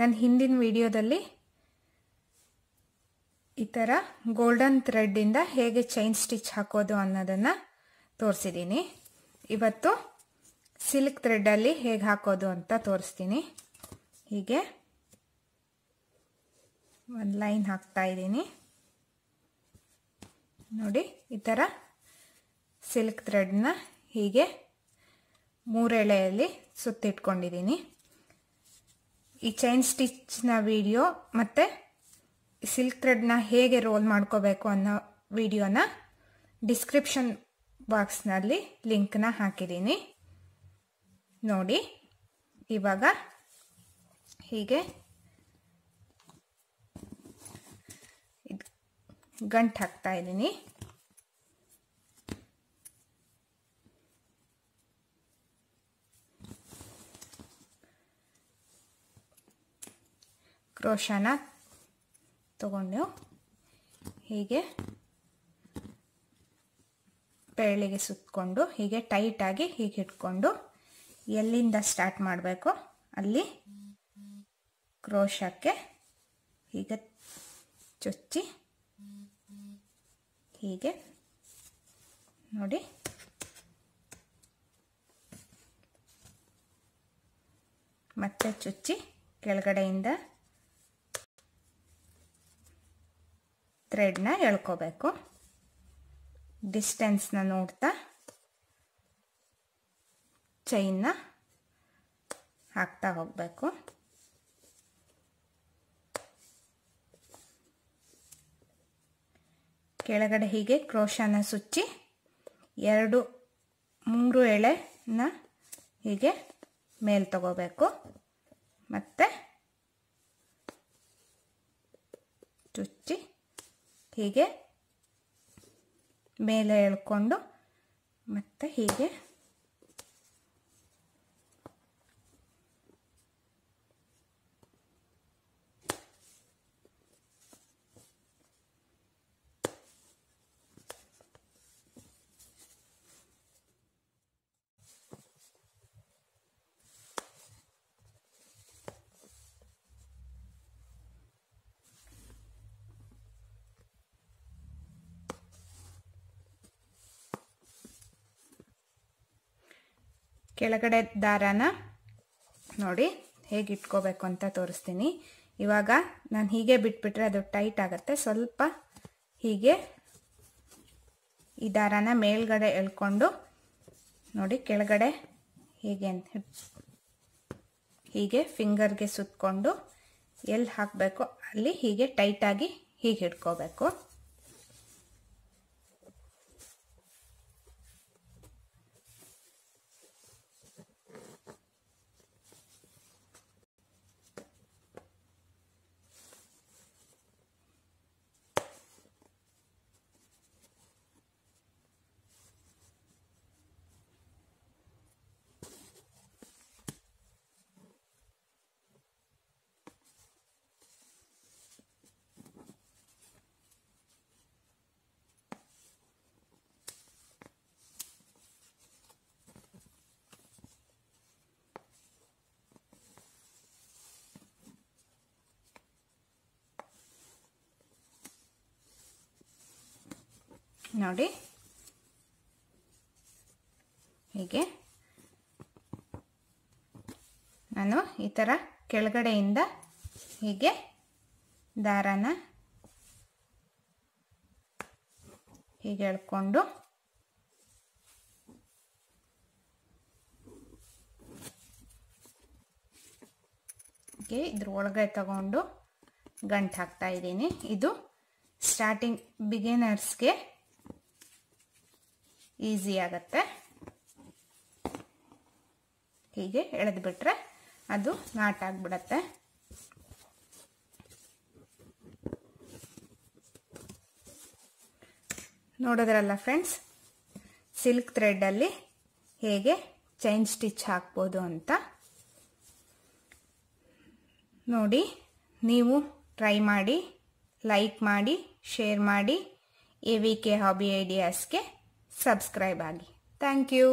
ನನ್ನ ಹಿಂದಿನ ವಿಡಿಯೋದಲ್ಲಿ ಈ ಥರ ಗೋಲ್ಡನ್ ಥ್ರೆಡ್ಡಿಂದ ಹೇಗೆ ಚೈನ್ ಸ್ಟಿಚ್ ಹಾಕೋದು ಅನ್ನೋದನ್ನು ತೋರಿಸಿದ್ದೀನಿ ಇವತ್ತು ಸಿಲ್ಕ್ ಥ್ರೆಡ್ಡಲ್ಲಿ ಹೇಗೆ ಹಾಕೋದು ಅಂತ ತೋರಿಸ್ತೀನಿ ಹೀಗೆ ಒಂದು ಲೈನ್ ಹಾಕ್ತಾ ಇದ್ದೀನಿ ನೋಡಿ ಈ ಥರ ಸಿಲ್ಕ್ ಥ್ರೆಡ್ನ ಹೀಗೆ ಮೂರೆಳೆಯಲ್ಲಿ ಸುತ್ತಿಟ್ಕೊಂಡಿದ್ದೀನಿ ಈ ಚೈನ್ ಸ್ಟಿಚ್ನ ವಿಡಿಯೋ ಮತ್ತು ಸಿಲ್ಕ್ ಥ್ರೆಡ್ನ ಹೇಗೆ ರೋಲ್ ಮಾಡ್ಕೋಬೇಕು ಅನ್ನೋ ವಿಡಿಯೋನ ಡಿಸ್ಕ್ರಿಪ್ಷನ್ ಬಾಕ್ಸ್ನಲ್ಲಿ ಲಿಂಕ್ನ ಹಾಕಿದ್ದೀನಿ ನೋಡಿ ಇವಾಗ ಹೀಗೆ ಗಂಟು ಹಾಕ್ತಾ ಇದ್ದೀನಿ ಕ್ರೋಶನ ತಗೊಂಡು ಹೀಗೆ ಬೆಳ್ಳಿಗೆ ಸುತ್ತಕೊಂಡು ಹೀಗೆ ಟೈಟಾಗಿ ಹೀಗೆ ಇಟ್ಕೊಂಡು ಎಲ್ಲಿಂದ ಸ್ಟಾರ್ಟ್ ಮಾಡಬೇಕು ಅಲ್ಲಿ ಕ್ರೋಶಕ್ಕೆ ಹೀಗೆ ಚುಚ್ಚಿ ಹೀಗೆ ನೋಡಿ ಮತ್ತೆ ಚುಚ್ಚಿ ಕೆಳಗಡೆಯಿಂದ ಥ್ರೆಡ್ನ ಎಳ್ಕೋಬೇಕು ಡಿಸ್ಟೆನ್ಸ್ನ ನೋಡ್ತಾ ಚೈನ್ನ ಹಾಕ್ತಾ ಹೋಗಬೇಕು ಕೆಳಗಡೆ ಹೀಗೆ ಕ್ರೋಶನ ಸುಚ್ಚಿ ಎರಡು ಮೂರು ಎಳೆನ ಹೀಗೆ ಮೇಲೆ ತಗೋಬೇಕು ಮತ್ತೆ ಚುಚ್ಚಿ ಹೀಗೆ ಮೇಲೆ ಎಳ್ಕೊಂಡು ಮತ್ತೆ ಹೀಗೆ ಕೆಳಗಡೆ ದಾರಾನ ನೋಡಿ ಹೇಗೆ ಇಟ್ಕೋಬೇಕು ಅಂತ ತೋರಿಸ್ತೀನಿ ಇವಾಗ ನಾನು ಹೀಗೆ ಬಿಟ್ಬಿಟ್ರೆ ಅದು ಟೈಟ್ ಆಗುತ್ತೆ ಸ್ವಲ್ಪ ಹೀಗೆ ಈ ದಾರಾನ ಮೇಲ್ಗಡೆ ಎಳ್ಕೊಂಡು ನೋಡಿ ಕೆಳಗಡೆ ಹೀಗೆ ಹೀಗೆ ಫಿಂಗರ್ಗೆ ಸುತ್ತಕೊಂಡು ಎಲ್ಲಿ ಹಾಕಬೇಕು ಅಲ್ಲಿ ಹೀಗೆ ಟೈಟಾಗಿ ಹೀಗೆ ಇಟ್ಕೋಬೇಕು ನೋಡಿ ಹೀಗೆ ನಾನು ಈ ಥರ ಕೆಳಗಡೆಯಿಂದ ಹೀಗೆ ದಾರನ ಹೀಗೆ ಎಳ್ಕೊಂಡು ಹೀಗೆ ಇದ್ರ ಒಳಗೆ ತಗೊಂಡು ಗಂಟು ಹಾಕ್ತಾ ಇದ್ದೀನಿ ಇದು ಸ್ಟಾರ್ಟಿಂಗ್ ಬಿಗಿನರ್ಸ್ಗೆ ಈಸಿ ಆಗತ್ತೆ ಹೀಗೆ ಎಳೆದುಬಿಟ್ರೆ ಅದು ನಾಟ್ ಆಗ್ಬಿಡತ್ತೆ ನೋಡೋದ್ರಲ್ಲ ಫ್ರೆಂಡ್ಸ್ ಸಿಲ್ಕ್ ಥ್ರೆಡ್ಡಲ್ಲಿ ಹೇಗೆ ಚೈನ್ ಸ್ಟಿಚ್ ಹಾಕ್ಬೋದು ಅಂತ ನೋಡಿ ನೀವು ಟ್ರೈ ಮಾಡಿ ಲೈಕ್ ಮಾಡಿ ಶೇರ್ ಮಾಡಿ ಎ ವಿ ಕೆ ಹಾಬಿ ಐಡಿಯಾಸ್ಗೆ ಸಬ್ಸ್ಕ್ರೈಬ್ ಆಗಿ ಥ್ಯಾಂಕ್ ಯು